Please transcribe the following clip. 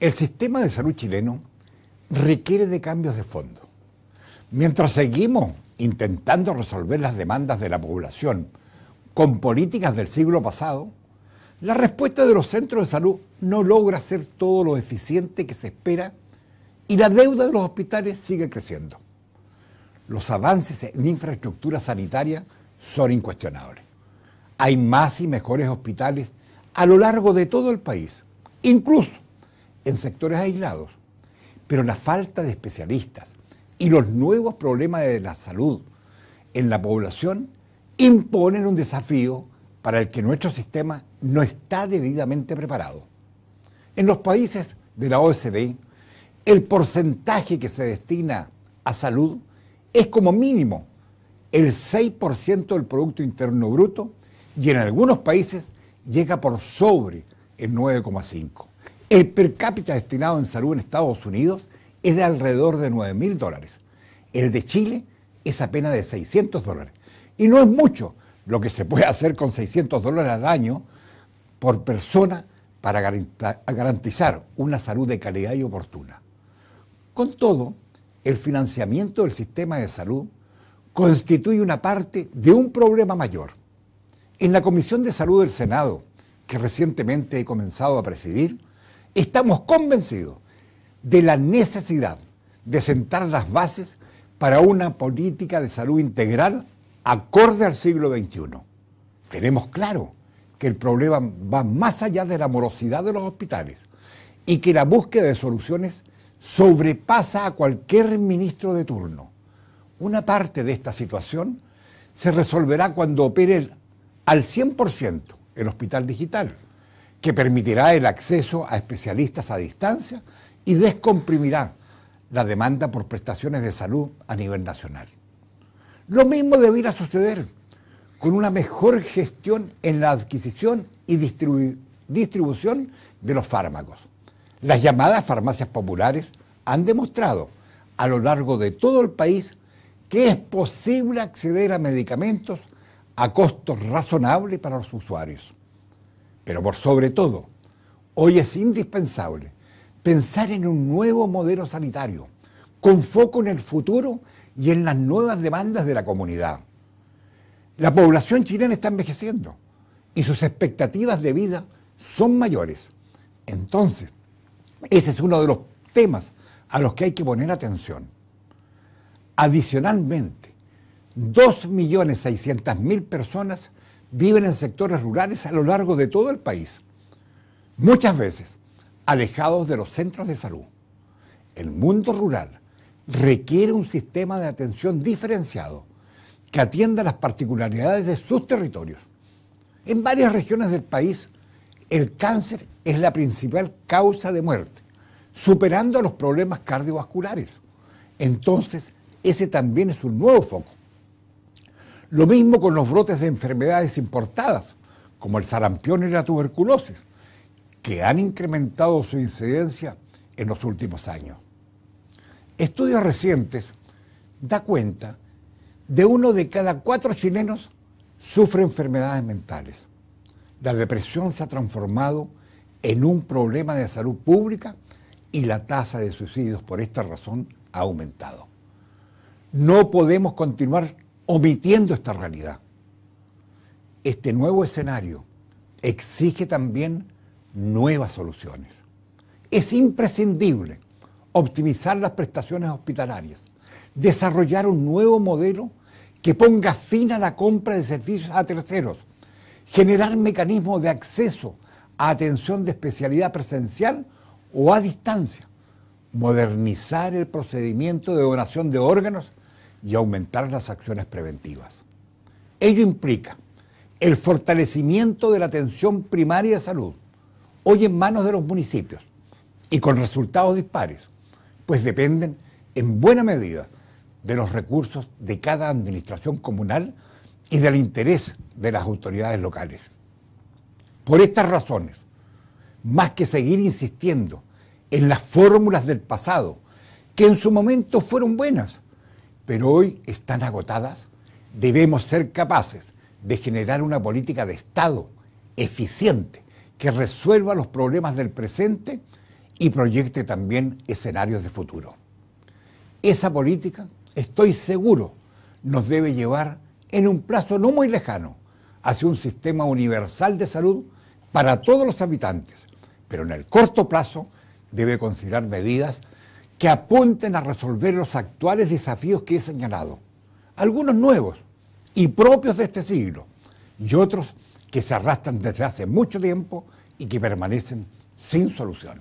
El sistema de salud chileno requiere de cambios de fondo. Mientras seguimos intentando resolver las demandas de la población con políticas del siglo pasado, la respuesta de los centros de salud no logra ser todo lo eficiente que se espera y la deuda de los hospitales sigue creciendo. Los avances en infraestructura sanitaria son incuestionables. Hay más y mejores hospitales a lo largo de todo el país, incluso en sectores aislados. Pero la falta de especialistas y los nuevos problemas de la salud en la población imponen un desafío para el que nuestro sistema no está debidamente preparado. En los países de la OSD, el porcentaje que se destina a salud es como mínimo el 6% del Producto Interno Bruto y en algunos países llega por sobre el 9,5. El per cápita destinado en salud en Estados Unidos es de alrededor de 9 mil dólares. El de Chile es apenas de 600 dólares. Y no es mucho lo que se puede hacer con 600 dólares al año por persona para garantizar una salud de calidad y oportuna. Con todo, el financiamiento del sistema de salud constituye una parte de un problema mayor en la Comisión de Salud del Senado, que recientemente he comenzado a presidir, estamos convencidos de la necesidad de sentar las bases para una política de salud integral acorde al siglo XXI. Tenemos claro que el problema va más allá de la morosidad de los hospitales y que la búsqueda de soluciones sobrepasa a cualquier ministro de turno. Una parte de esta situación se resolverá cuando opere el al 100% el hospital digital, que permitirá el acceso a especialistas a distancia y descomprimirá la demanda por prestaciones de salud a nivel nacional. Lo mismo debiera suceder con una mejor gestión en la adquisición y distribución de los fármacos. Las llamadas farmacias populares han demostrado a lo largo de todo el país que es posible acceder a medicamentos a costos razonables para los usuarios. Pero por sobre todo, hoy es indispensable pensar en un nuevo modelo sanitario, con foco en el futuro y en las nuevas demandas de la comunidad. La población chilena está envejeciendo y sus expectativas de vida son mayores. Entonces, ese es uno de los temas a los que hay que poner atención. Adicionalmente, 2.600.000 personas viven en sectores rurales a lo largo de todo el país, muchas veces alejados de los centros de salud. El mundo rural requiere un sistema de atención diferenciado que atienda las particularidades de sus territorios. En varias regiones del país, el cáncer es la principal causa de muerte, superando los problemas cardiovasculares. Entonces, ese también es un nuevo foco lo mismo con los brotes de enfermedades importadas, como el sarampión y la tuberculosis, que han incrementado su incidencia en los últimos años. Estudios recientes da cuenta de uno de cada cuatro chilenos sufre enfermedades mentales. La depresión se ha transformado en un problema de salud pública y la tasa de suicidios por esta razón ha aumentado. No podemos continuar omitiendo esta realidad. Este nuevo escenario exige también nuevas soluciones. Es imprescindible optimizar las prestaciones hospitalarias, desarrollar un nuevo modelo que ponga fin a la compra de servicios a terceros, generar mecanismos de acceso a atención de especialidad presencial o a distancia, modernizar el procedimiento de donación de órganos y aumentar las acciones preventivas. Ello implica el fortalecimiento de la atención primaria de salud, hoy en manos de los municipios y con resultados dispares, pues dependen en buena medida de los recursos de cada administración comunal y del interés de las autoridades locales. Por estas razones, más que seguir insistiendo en las fórmulas del pasado, que en su momento fueron buenas, pero hoy están agotadas, debemos ser capaces de generar una política de Estado eficiente que resuelva los problemas del presente y proyecte también escenarios de futuro. Esa política, estoy seguro, nos debe llevar en un plazo no muy lejano hacia un sistema universal de salud para todos los habitantes, pero en el corto plazo debe considerar medidas que apunten a resolver los actuales desafíos que he señalado, algunos nuevos y propios de este siglo, y otros que se arrastran desde hace mucho tiempo y que permanecen sin solución.